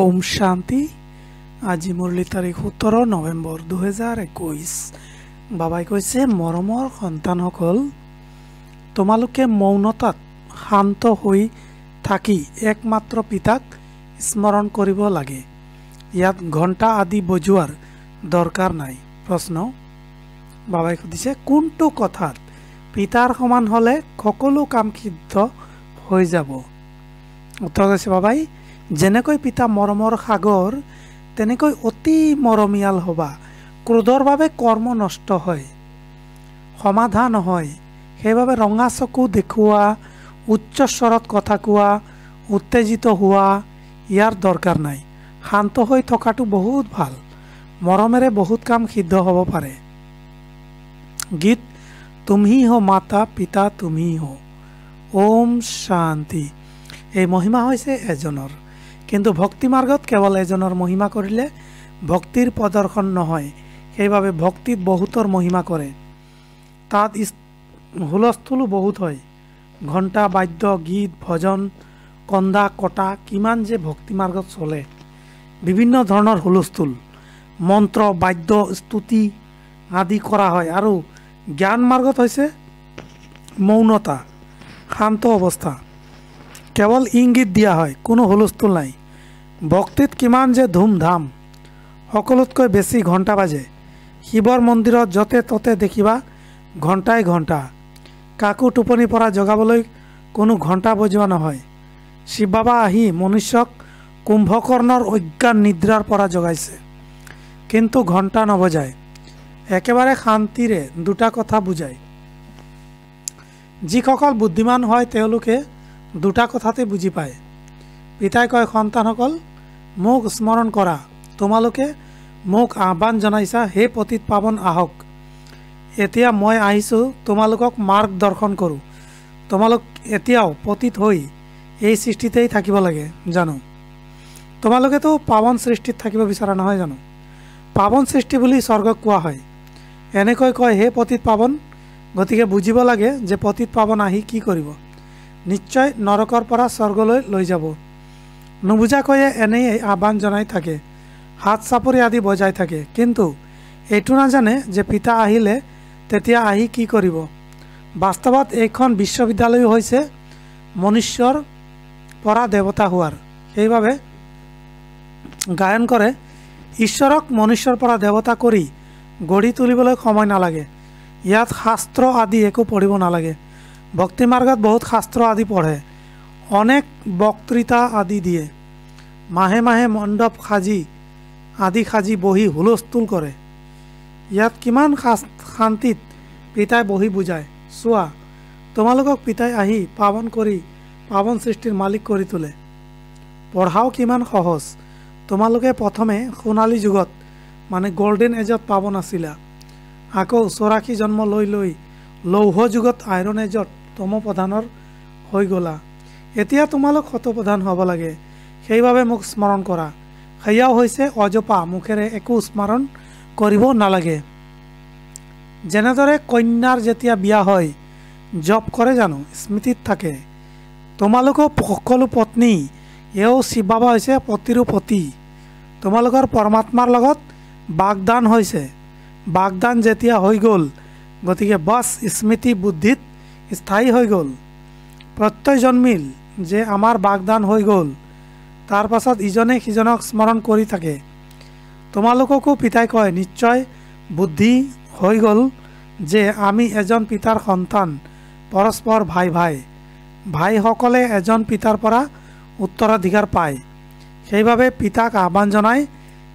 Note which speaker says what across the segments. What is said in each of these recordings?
Speaker 1: ওম শান্তি আজি মুরলি তারিখ সোতৰ নৱেম্বৰ দুহেজাৰ একৈছ বাবাই কৈছে মৰমৰ সন্তানসকল তোমালোকে মৌনতাত শান্ত হৈ থাকি একমাত্ৰ পিতাক স্মৰণ কৰিব লাগে ইয়াত ঘণ্টা আদি বজোৱাৰ দৰকাৰ নাই প্ৰশ্ন বাবাই সুধিছে কোনটো কথাত পিতাৰ সমান হ'লে সকলো কাম সিদ্ধ হৈ যাব উত্তৰ কৈছে বাবাই যেনেকৈ পিতা মৰমৰ সাগৰ তেনেকৈ অতি মৰমীয়াল হ'বা ক্ৰোধৰ বাবে কৰ্ম নষ্ট হয় সমাধা নহয় সেইবাবে ৰঙা চকু দেখুওৱা উচ্চ স্বৰত কথা কোৱা উত্তেজিত হোৱা ইয়াৰ দৰকাৰ নাই শান্ত হৈ থকাটো বহুত ভাল মৰমেৰে বহুত কাম সিদ্ধ হ'ব পাৰে গীত তুমি হ মাতা পিতা তুমি হ ওম শান্তি এই মহিমা হৈছে এজনৰ কিন্তু ভক্তি মাৰ্গত কেৱল এজনৰ মহিমা কৰিলে ভক্তিৰ প্ৰদৰ্শন নহয় সেইবাবে ভক্তিত বহুতৰ মহিমা কৰে তাত হুলস্থুলো বহুত হয় ঘণ্টা বাদ্য গীত ভজন কন্দা কটা কিমান যে ভক্তি মাৰ্গত চলে বিভিন্ন ধৰণৰ হুলস্থুল মন্ত্ৰ বাদ্য স্তুতি আদি কৰা হয় আৰু জ্ঞান মাৰ্গত হৈছে মৌনতা শান্ত অৱস্থা কেৱল ইংগিত দিয়া হয় কোনো হুলস্থুল নাই ভক্তিত কিমান যে ধুমধাম সকলোতকৈ বেছি ঘণ্টা বাজে শিৱৰ মন্দিৰত য'তে ত'তে দেখিবা ঘণ্টাই ঘণ্টা কাকো টোপনিৰ পৰা জগাবলৈ কোনো ঘণ্টা বজোৱা নহয় শিৱ বাবা আহি মনুষ্যক কুম্ভকৰ্ণৰ অজ্ঞান নিদ্ৰাৰ পৰা জগাইছে কিন্তু ঘণ্টা নবজায় একেবাৰে শান্তিৰে দুটা কথা বুজায় যিসকল বুদ্ধিমান হয় তেওঁলোকে দুটা কথাতে বুজি পায় পিতাই কয় সন্তানসকল মোক স্মৰণ কৰা তোমালোকে মোক আহ্বান জনাইছা সেই পতীত পাৱন আহক এতিয়া মই আহিছোঁ তোমালোকক মাৰ্গদৰ্শন কৰোঁ তোমালোক এতিয়াও পতীত হৈ এই সৃষ্টিতেই থাকিব লাগে জানো তোমালোকেতো পাৱন সৃষ্টিত থাকিব বিচৰা নহয় জানো পাৱন সৃষ্টি বুলি স্বৰ্গক কোৱা হয় এনেকৈ কয় সেই পতীত পাৱন গতিকে বুজিব লাগে যে পতীত পাৱন আহি কি কৰিব নিশ্চয় নৰকৰ পৰা স্বৰ্গলৈ লৈ যাব নুবুজাকৈয়ে এনেই আহ্বান জনাই থাকে হাত চাপৰি আদি বজাই থাকে কিন্তু এইটো নাজানে যে পিতা আহিলে তেতিয়া আহি কি কৰিব বাস্তৱত এইখন বিশ্ববিদ্যালয়ো হৈছে মনুষ্যৰ পৰা দেৱতা হোৱাৰ সেইবাবে গায়ন কৰে ঈশ্বৰক মনুষ্যৰ পৰা দেৱতা কৰি গঢ়ি তুলিবলৈ সময় নালাগে ইয়াত শাস্ত্ৰ আদি একো পঢ়িব নালাগে भक्ति বহুত बहुत আদি आदि অনেক বক্তৃতা আদি দিয়ে মাহে মাহে মণ্ডপ সাজি আদি সাজি বহি হুলস্থুল কৰে ইয়াত কিমান শান্তিত পিতাই বহি বুজায় চোৱা তোমালোকক পিতাই আহি পাৱন কৰি পাৱন সৃষ্টিৰ মালিক কৰি তোলে পঢ়াও কিমান সহজ তোমালোকে প্ৰথমে সোণালী যুগত মানে গল্ডেন এজত পাৱন আছিলা আকৌ চৌৰাশী জন্ম লৈ লৈ লৌহ যুগত আইৰণ এজত তম প্ৰধানৰ হৈ গ'লা এতিয়া তোমালোক শতপ্ৰধান হ'ব লাগে সেইবাবে মোক স্মৰণ কৰা সেয়াও হৈছে অজপা মুখেৰে একো স্মৰণ কৰিব নালাগে যেনেদৰে কন্যাৰ যেতিয়া বিয়া হয় জপ কৰে জানো স্মৃতিত থাকে তোমালোকৰ সকলো পত্নী এও শিৱ বাবা হৈছে পতিৰো পতি তোমালোকৰ পৰমাত্মাৰ লগত বাগদান হৈছে বাগদান যেতিয়া হৈ গ'ল গতিকে বস স্মৃতি বুদ্ধিত স্থায়ী হৈ গ'ল প্ৰত্যয় জন্মিল যে আমাৰ বাগদান হৈ গ'ল তাৰপাছত ইজনে সিজনক স্মৰণ কৰি থাকে তোমালোককো পিতাই কয় নিশ্চয় বুদ্ধি হৈ গ'ল যে আমি এজন পিতাৰ সন্তান পৰস্পৰ ভাই ভাই ভাইসকলে এজন পিতাৰ পৰা উত্তৰাধিকাৰ পায় সেইবাবে পিতাক আহ্বান জনাই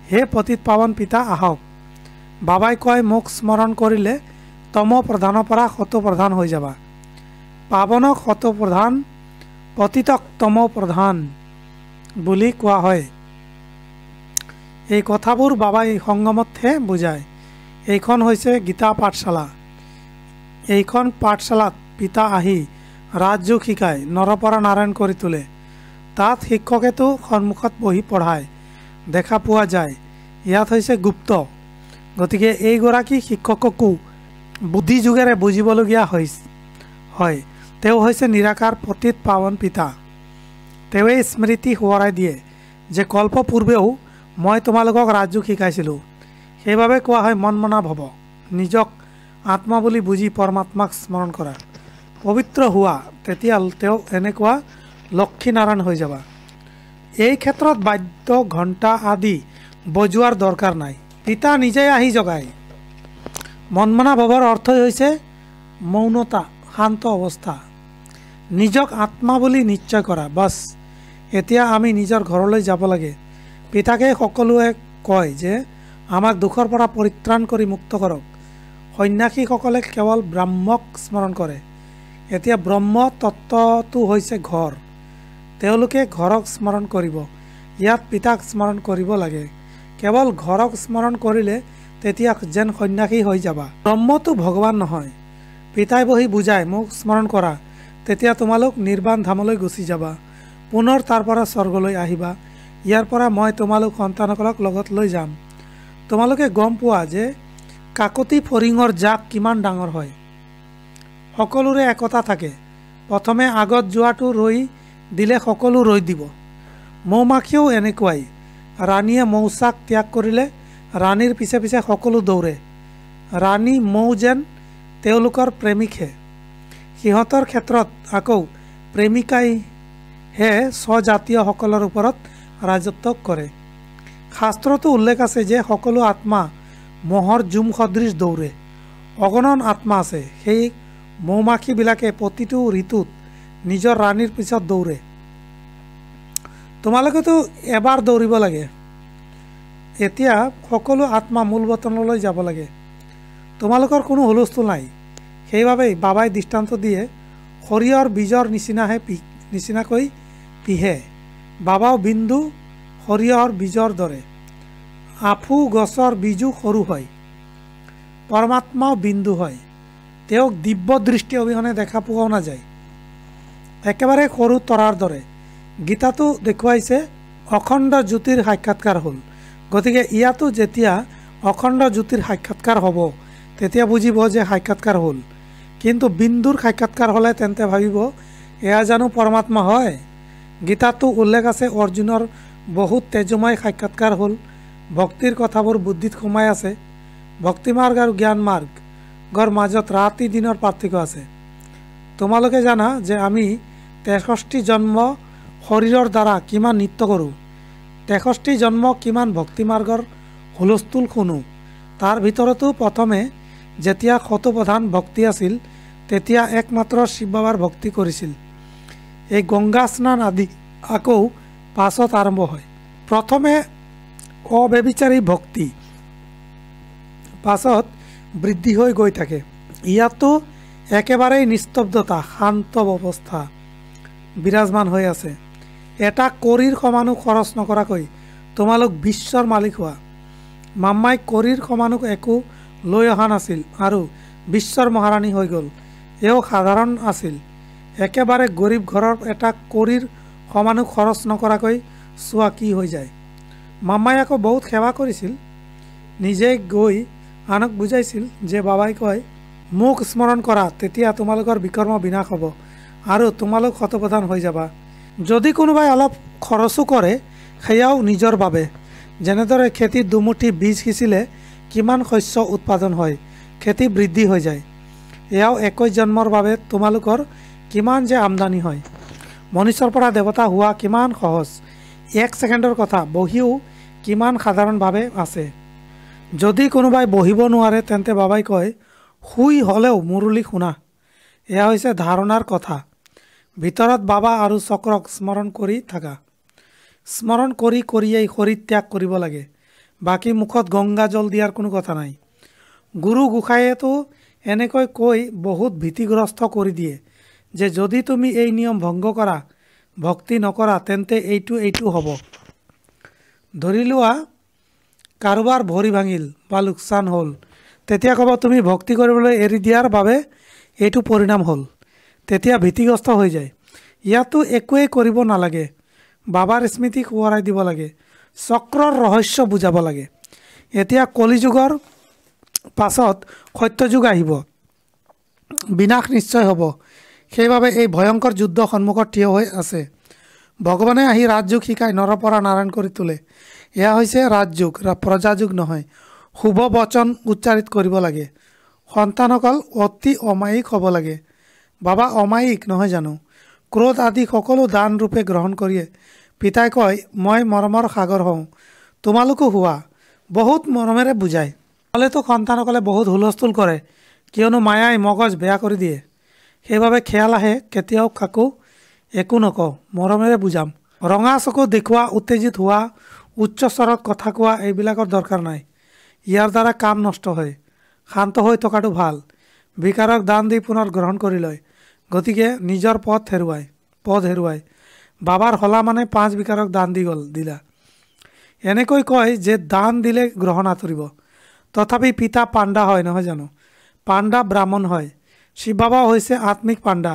Speaker 1: হে পতীত পাৱন পিতা আহক বাবাই কয় মোক স্মৰণ কৰিলে তম প্ৰধানৰ পৰা শত প্ৰধান হৈ যাবা পাৱনক শতপ্ৰধান পতিতক তম প্ৰধান বুলি কোৱা হয় এই কথাবোৰ বাবাই সংগমতহে বুজায় এইখন হৈছে গীতা পাঠশালা এইখন পাঠশালাত পিতা আহি ৰাজযোগ শিকায় নৰপৰা নাৰায়ণ কৰি তোলে তাত শিক্ষকেতো সন্মুখত বহি পঢ়ায় দেখা পোৱা যায় ইয়াত হৈছে গুপ্ত গতিকে এইগৰাকী শিক্ষককো বুদ্ধিযোগেৰে বুজিবলগীয়া হৈ হয় তেওঁ হৈছে নিৰাকাৰ পতীত পাৱন পিতা তেওঁৱে স্মৃতি সোঁৱৰাই দিয়ে যে কল্প পূৰ্বেও মই তোমালোকক ৰাজযোগ শিকাইছিলোঁ সেইবাবে কোৱা হয় মন মনা ভৱ নিজক আত্মা বুলি বুজি পৰমাত্মাক স্মৰণ কৰা পবিত্ৰ হোৱা তেতিয়া তেওঁ এনেকুৱা লক্ষ্মীনাৰায়ণ হৈ যাবা এই ক্ষেত্ৰত বাদ্য ঘণ্টা আদি বজোৱাৰ দৰকাৰ নাই পিতা নিজেই আহি জগায় মনমনা ভাৱৰ অৰ্থই হৈছে মৌনতা শান্ত অৱস্থা নিজক আত্মা বুলি নিশ্চয় কৰা বাছ এতিয়া আমি নিজৰ ঘৰলৈ যাব লাগে পিতাকে সকলোৱে কয় যে আমাক দুখৰ পৰা পৰিত্ৰাণ কৰি মুক্ত কৰক সন্যাসীসকলে কেৱল ব্ৰাহ্মক স্মৰণ কৰে এতিয়া ব্ৰহ্ম তত্ত্বটো হৈছে ঘৰ তেওঁলোকে ঘৰক স্মৰণ কৰিব ইয়াত পিতাক স্মৰণ কৰিব লাগে কেৱল ঘৰক স্মৰণ কৰিলে তেতিয়া যেন সন্যাসী হৈ যাবা ব্ৰহ্মটো ভগৱান নহয় পিতাই বহি বুজাই মোক স্মৰণ কৰা তেতিয়া তোমালোক নিৰ্বাণ ধামলৈ গুচি যাবা পুনৰ তাৰ পৰা স্বৰ্গলৈ আহিবা ইয়াৰ পৰা মই তোমালোক সন্তানসকলক লগত লৈ যাম তোমালোকে গম পোৱা যে কাকতি ফৰিঙৰ জাক কিমান ডাঙৰ হয় সকলোৰে একতা থাকে প্ৰথমে আগত যোৱাটো ৰৈ দিলে সকলো ৰৈ দিব মৌ মাখিয়েও এনেকুৱাই ৰাণীয়ে মৌচাক ত্যাগ কৰিলে ৰাণীৰ পিছে পিছে সকলো দৌৰে ৰাণী মৌ যেন তেওঁলোকৰ প্ৰেমিকহে সিহঁতৰ ক্ষেত্ৰত আকৌ প্ৰেমিকাইহে স্বজাতীয়সকলৰ ওপৰত ৰাজত্ব কৰে শাস্ত্ৰতো উল্লেখ আছে যে সকলো আত্মা মহৰ জুম সদৃশ দৌৰে অগণন আত্মা আছে সেই মৌমাখিবিলাকে প্ৰতিটো ঋতুত নিজৰ ৰাণীৰ পিছত দৌৰে তোমালোকেতো এবাৰ দৌৰিব লাগে এতিয়া সকলো আত্মা মূল বতনলৈ যাব লাগে তোমালোকৰ কোনো হুলস্থুল নাই সেইবাবেই বাবাই দৃষ্টান্ত দিয়ে সৰিয়হৰ বীজৰ নিচিনাহে পি নিচিনাকৈ পিহে বাবাও বিন্দু সৰিয়হৰ বীজৰ দৰে আফু গছৰ বীজো সৰু হয় পৰমাত্মাও বিন্দু হয় তেওঁক দিব্য দৃষ্টি অবিহনে দেখা পোৱাও নাযায় একেবাৰে সৰু তৰাৰ দৰে গীতাটো দেখুৱাইছে অখণ্ড জ্যোতিৰ সাক্ষাৎকাৰ হ'ল গতিকে ইয়াতো যেতিয়া অখণ্ড জ্যোতিৰ সাক্ষাৎকাৰ হ'ব তেতিয়া বুজিব যে সাক্ষাৎকাৰ হ'ল কিন্তু বিন্দুৰ সাক্ষাৎকাৰ হ'লে তেন্তে ভাবিব এয়া জানো পৰমাত্মা হয় গীতাতো উল্লেখ আছে অৰ্জুনৰ বহুত তেজময় সাক্ষাৎকাৰ হ'ল ভক্তিৰ কথাবোৰ বুদ্ধিত সোমাই আছে ভক্তিমাৰ্গ আৰু জ্ঞান মাজত ৰাতি দিনৰ পাৰ্থক্য আছে তোমালোকে জানা যে আমি তেষষ্ঠি জন্ম শৰীৰৰ দ্বাৰা কিমান নৃত্য কৰোঁ তেষষ্ঠি জন্ম কিমান ভক্তিমাৰ্গৰ হুলস্থুল শুনো তাৰ ভিতৰতো প্ৰথমে যেতিয়া শতুপ্ৰধান ভক্তি আছিল তেতিয়া একমাত্ৰ শিৱবাবাৰ ভক্তি কৰিছিল এই গংগা স্নান আদি আকৌ পাছত আৰম্ভ হয় প্ৰথমে অব্যবিচাৰী ভক্তি পাছত বৃদ্ধি হৈ গৈ থাকে ইয়াতো একেবাৰেই নিস্তব্ধতা শান্ত অৱস্থা বিৰাজমান হৈ আছে এটা কৰিৰ সমানো খৰচ নকৰাকৈ তোমালোক বিশ্বৰ মালিক হোৱা মাম্মাই কৰিৰ সমানো একো লৈ অহা নাছিল আৰু বিশ্বৰ মহাৰাণী হৈ গ'ল এওঁ সাধাৰণ আছিল একেবাৰে গৰীব ঘৰৰ এটা কৰিৰ সমানো খৰচ নকৰাকৈ চোৱা কি হৈ যায় মামাই আকৌ বহুত সেৱা কৰিছিল নিজেই গৈ আনক বুজাইছিল যে বাবাই কয় মোক স্মৰণ কৰা তেতিয়া তোমালোকৰ বিকৰ্ম বিনাশ হ'ব আৰু তোমালোক শতপ্ৰধান হৈ যাবা যদি কোনোবাই অলপ খৰচো কৰে সেয়াও নিজৰ বাবে যেনেদৰে খেতিত দুমুঠি বীজ সিঁচিলে কিমান শস্য উৎপাদন হয় খেতি বৃদ্ধি হৈ যায় এয়াও একৈছ জন্মৰ বাবে তোমালোকৰ কিমান যে আমদানি হয় মনীষৰ পৰা দেৱতা হোৱা কিমান সহজ এক ছেকেণ্ডৰ কথা বহিও কিমান সাধাৰণভাৱে আছে যদি কোনোবাই বহিব নোৱাৰে তেন্তে বাবাই কয় শুই হ'লেও মুৰুলী শুনা এয়া হৈছে ধাৰণাৰ কথা ভিতৰত বাবা আৰু চক্ৰক স্মৰণ কৰি থাকা স্মৰণ কৰি কৰিয়েই শৰীৰ ত্যাগ কৰিব লাগে বাকী মুখত গংগা জল দিয়াৰ কোনো কথা নাই গুৰু গোসাঁয়েতো এনেকৈ কৈ বহুত ভীতিগ্ৰস্ত কৰি দিয়ে যে যদি তুমি এই নিয়ম ভংগ কৰা ভক্তি নকৰা তেন্তে এইটো এইটো হ'ব ধৰি লোৱা কাৰোবাৰ ভৰি ভাঙিল বা লোকচান হ'ল তেতিয়া ক'ব তুমি ভক্তি কৰিবলৈ এৰি দিয়াৰ বাবে এইটো পৰিণাম হ'ল তেতিয়া ভীতিগ্ৰস্ত হৈ যায় ইয়াতো একোৱেই কৰিব নালাগে বাবাৰ স্মৃতি সোঁৱৰাই দিব লাগে চক্ৰৰ ৰহস্য বুজাব লাগে এতিয়া কলিযুগৰ পাছত সত্যযুগ আহিব বিনাশ নিশ্চয় হ'ব সেইবাবে এই ভয়ংকৰ যুদ্ধ সন্মুখত থিয় হৈ আছে ভগৱানে আহি ৰাজযোগ শিকাই নৰপৰা নাৰায়ণ কৰি তোলে এয়া হৈছে ৰাজযোগ প্ৰজাযুগ নহয় শুভ বচন উচ্চাৰিত কৰিব লাগে সন্তানসকল অতি অমায়িক হ'ব লাগে বাবা অমায়িক নহয় জানো ক্ৰোধ আদি সকলো দান ৰূপে গ্ৰহণ কৰিয়ে পিতাই কয় মই মৰমৰ সাগৰ হওঁ তোমালোকো হোৱা বহুত মৰমেৰে বুজায় হ'লেতো সন্তানসকলে বহুত হুলস্থুল কৰে কিয়নো মায়াই মগজ বেয়া কৰি দিয়ে সেইবাবে খেয়াল আহে কেতিয়াও কাকো একো নকওঁ মৰমেৰে বুজাম ৰঙা চকু দেখুওৱা উত্তেজিত হোৱা উচ্চ স্বৰত কথা কোৱা এইবিলাকৰ দৰকাৰ নাই ইয়াৰ দ্বাৰা কাম নষ্ট হয় শান্ত হৈ থকাটো ভাল বিকাৰক দান দি পুনৰ গ্ৰহণ কৰি লয় গতিকে নিজৰ পথ হেৰুৱাই পথ হেৰুৱাই বাবাৰ শলা মানে পাঁচ বিকাৰক দান দি গ'ল দিলা এনেকৈ কয় যে দান দিলে গ্ৰহণ আঁতৰিব তথাপি পিতা পাণ্ডা হয় নহয় জানো পাণ্ডা ব্ৰাহ্মণ হয় শিৱ বাবা হৈছে আত্মিক পাণ্ডা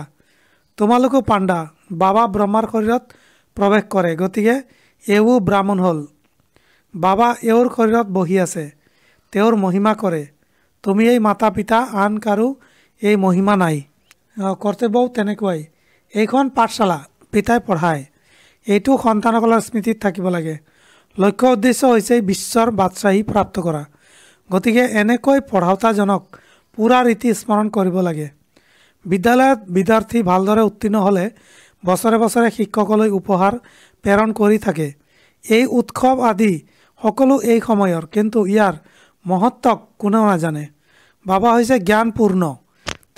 Speaker 1: তোমালোকো পাণ্ডা বাবা ব্ৰহ্মাৰ শৰীৰত প্ৰৱেশ কৰে গতিকে এওঁ ব্ৰাহ্মণ হ'ল বাবা এওঁৰ শৰীৰত বহি আছে তেওঁৰ মহিমা কৰে তুমি এই মাতা পিতা আন কাৰো এই মহিমা নাই কৰ্তব্যও তেনেকুৱাই এইখন পাঠশালা পিতাই পঢ়ায় এইটো সন্তানসকলৰ স্মৃতিত থাকিব লাগে লক্ষ্য উদ্দেশ্য হৈছে বিশ্বৰ বাদশাহী প্ৰাপ্ত কৰা গতিকে এনেকৈ পঢ়াওতাজনক পূৰা ৰীতি স্মৰণ কৰিব লাগে বিদ্যালয়ত বিদ্যাৰ্থী ভালদৰে উত্তীৰ্ণ হ'লে বছৰে বছৰে শিক্ষকলৈ উপহাৰ প্ৰেৰণ কৰি থাকে এই উৎসৱ আদি সকলো এই সময়ৰ কিন্তু ইয়াৰ মহত্বক কোনেও নাজানে বাবা হৈছে জ্ঞানপূৰ্ণ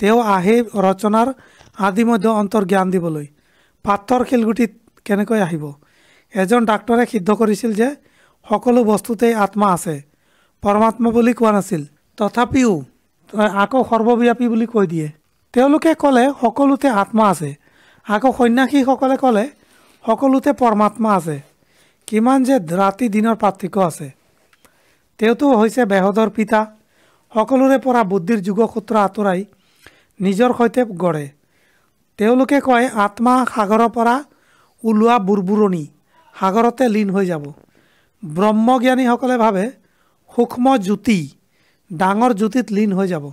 Speaker 1: তেওঁ আহে ৰচনাৰ আদিমধ্যে অন্তৰ জ্ঞান দিবলৈ পাথৰ শিলগুটিত কেনেকৈ আহিব এজন ডাক্তৰে সিদ্ধ কৰিছিল যে সকলো বস্তুতেই আত্মা আছে পৰমাত্মা বুলি কোৱা নাছিল তথাপিও আকৌ সৰ্বব্যাপী বুলি কৈ দিয়ে তেওঁলোকে ক'লে সকলোতে আত্মা আছে আকৌ সন্যাসীসকলে ক'লে সকলোতে পৰমাত্মা আছে কিমান যে ৰাতি দিনৰ পাৰ্থক্য আছে তেওঁতো হৈছে বেহদৰ পিতা সকলোৰে পৰা বুদ্ধিৰ যুগসূত্ৰ আঁতৰাই নিজৰ সৈতে গঢ়ে তেওঁলোকে কয় আত্মা সাগৰৰ পৰা ওলোৱা বুৰবুৰণি সাগৰতে লীন হৈ যাব ব্ৰহ্মজ্ঞানীসকলে ভাবে সূক্ষ্ম জ্যোতি ডাঙৰ জ্যোতিত লীন হৈ যাব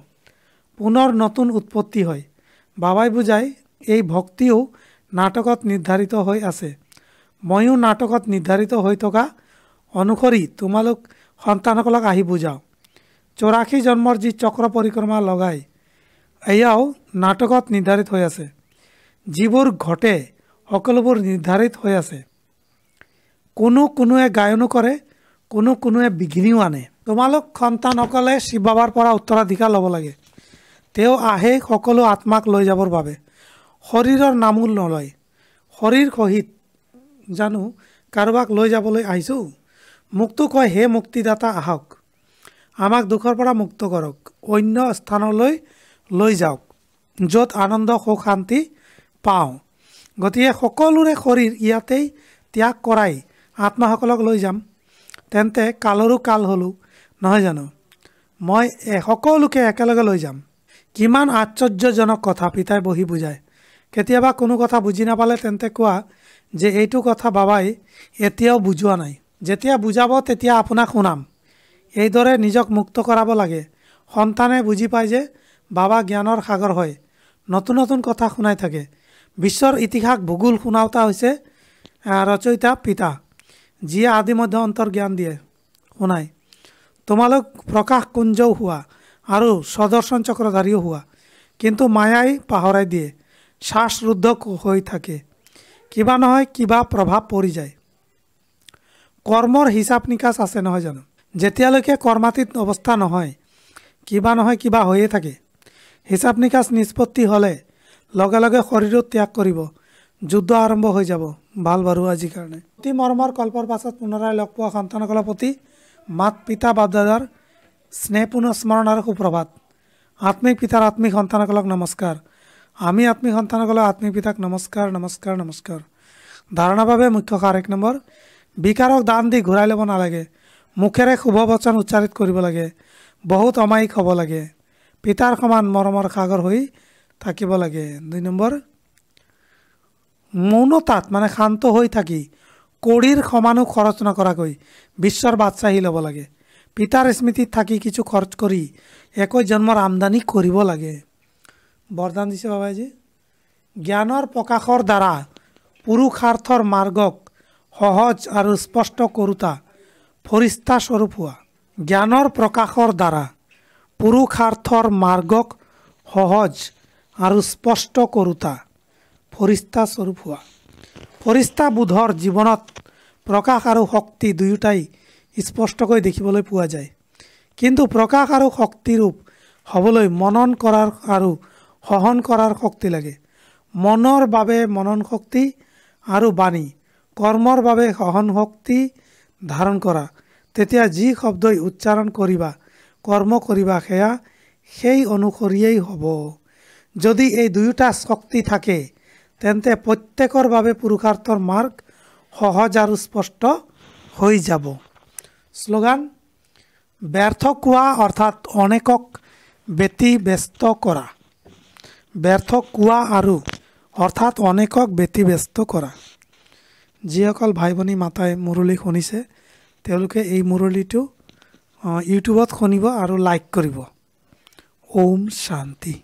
Speaker 1: পুনৰ নতুন উৎপত্তি হয় বাবাই বুজাই এই ভক্তিও নাটকত নিৰ্ধাৰিত হৈ আছে ময়ো নাটকত নিৰ্ধাৰিত হৈ থকা অনুসৰি তোমালোক সন্তানসকলক আহি বুজাওঁ চৌৰাশী জন্মৰ যি চক্ৰ পৰিক্ৰমা লগায় এয়াও নাটকত নিৰ্ধাৰিত হৈ আছে যিবোৰ ঘটে সকলোবোৰ নিৰ্ধাৰিত হৈ আছে কোনো কোনোৱে গায়নো কৰে কোনো কোনোৱে বিঘিনিও আনে তোমালোক সন্তানসকলে শিৱ বাবাৰ পৰা উত্তৰাধিকাৰ ল'ব লাগে তেওঁ আহে সকলো আত্মাক লৈ যাবৰ বাবে শৰীৰৰ নামোল নলয় শৰীৰ সহিত জানো কাৰোবাক লৈ যাবলৈ আহিছোঁ মোকতো কয় হে মুক্তিদাতা আহক আমাক দুখৰ পৰা মুক্ত কৰক অন্য স্থানলৈ লৈ যাওক য'ত আনন্দ সুখ শান্তি পাওঁ গতিকে সকলোৰে শৰীৰ ইয়াতেই ত্যাগ কৰাই আত্মাসকলক লৈ যাম তেন্তে কালৰো কাল হ'লোঁ নহয় জানো মই সকলোকে একেলগে লৈ যাম কিমান আশ্চৰ্যজনক কথা পিতাই বহি বুজায় কেতিয়াবা কোনো কথা বুজি নাপালে তেন্তে কোৱা যে এইটো কথা বাবাই এতিয়াও বুজোৱা নাই যেতিয়া বুজাব তেতিয়া আপোনাক শুনাম এইদৰে নিজক মুক্ত কৰাব লাগে সন্তানে বুজি পায় যে বাবা জ্ঞানৰ সাগৰ হয় নতুন নতুন কথা শুনাই থাকে বিশ্বৰ ইতিহাস ভূগোল শুনাওতা হৈছে ৰচয়িতা পিতা যিয়ে আদিমধ্য অন্তৰ জ্ঞান দিয়ে শুনাই তোমালোক প্ৰকাশ কুঞ্জও হোৱা আৰু স্বদৰ্শন চক্ৰধাৰীও হোৱা কিন্তু মায়াই পাহৰাই দিয়ে শ্বাসৰুদ্ধ হৈ থাকে কিবা নহয় কিবা প্ৰভাৱ পৰি যায় কৰ্মৰ হিচাপ নিকাচ আছে নহয় জানো যেতিয়ালৈকে কৰ্মাতীত অৱস্থা নহয় কিবা নহয় কিবা হৈয়ে থাকে হিচাপ নিকাচ নিষ্পত্তি হলে লগে লগে শৰীৰো ত্যাগ কৰিব যুদ্ধ আৰম্ভ হৈ যাব ভাল বাৰু আজিৰ কাৰণে অতি মৰ্মৰ কল্পৰ পাছত পুনৰাই লগ পোৱা সন্তানসকলৰ প্ৰতি মাত পিতা বাপদাদাৰ স্নেহপূৰ্ণ স্মৰণ আৰু সুপ্ৰভাত আত্মিক পিতাৰ আত্মিক সন্তানসকলক নমস্কাৰ আমি আত্মিক সন্তানসকলক আত্মিক পিতাক নমস্কাৰ নমস্কাৰ নমস্কাৰ ধাৰণাভাবে মুখ্য কাৰ এক নম্বৰ বিকাৰক দান দি ঘূৰাই লব নালাগে মুখেৰে শুভ বচন উচ্চাৰিত কৰিব লাগে বহুত অমায়িক হব লাগে পিতাৰ সমান মৰমৰ সাগৰ হৈ থাকিব লাগে দুই নম্বৰ মৌনতাত মানে শান্ত হৈ থাকি কৰিৰ সমানো খৰচ নকৰাকৈ বিশ্বৰ বাদশাহী ল'ব লাগে পিতাৰ স্মৃতিত থাকি কিছু খৰচ কৰি একৈ জন্মৰ আমদানি কৰিব লাগে বৰদান দিছে বাবাজী জ্ঞানৰ প্ৰকাশৰ দ্বাৰা পুৰুষাৰ্থৰ মাৰ্গক সহজ আৰু স্পষ্ট কৰোতা ফৰিষ্টাস্বৰূপ হোৱা জ্ঞানৰ প্ৰকাশৰ দ্বাৰা পুৰুষাৰ্থৰ মাৰ্গক সহজ আৰু স্পষ্ট কৰোতা স্বৰূপ হোৱা ফৰিষ্টা বোধৰ জীৱনত প্ৰকাশ আৰু শক্তি দুয়োটাই স্পষ্টকৈ দেখিবলৈ পোৱা যায় কিন্তু প্ৰকাশ আৰু শক্তিৰূপ হ'বলৈ মনন কৰাৰ আৰু সহন কৰাৰ শক্তি লাগে মনৰ বাবে মনন শক্তি আৰু বাণী কৰ্মৰ বাবে সহন শক্তি ধাৰণ কৰা তেতিয়া যি শব্দই উচ্চাৰণ কৰিবা কৰ্ম কৰিবা সেয়া সেই অনুসৰিয়েই হ'ব যদি এই দুয়োটা শক্তি থাকে তেন্তে প্ৰত্যেকৰ বাবে পুৰুষাৰ্থৰ মাৰ্গ সহজ আৰু স্পষ্ট হৈ যাব শ্লোগান ব্যৰ্থ কোৱা অৰ্থাৎ অনেকক বেটি ব্যস্ত কৰা ব্যৰ্থ কোৱা আৰু অৰ্থাৎ অনেকক ব্যতি ব্যস্ত কৰা যিসকল ভাই ভনী মাতাই মুৰলী শুনিছে তেওঁলোকে এই মুৰলীটো ইউটিউবত শুনিব আৰু লাইক কৰিব ওম শান্তি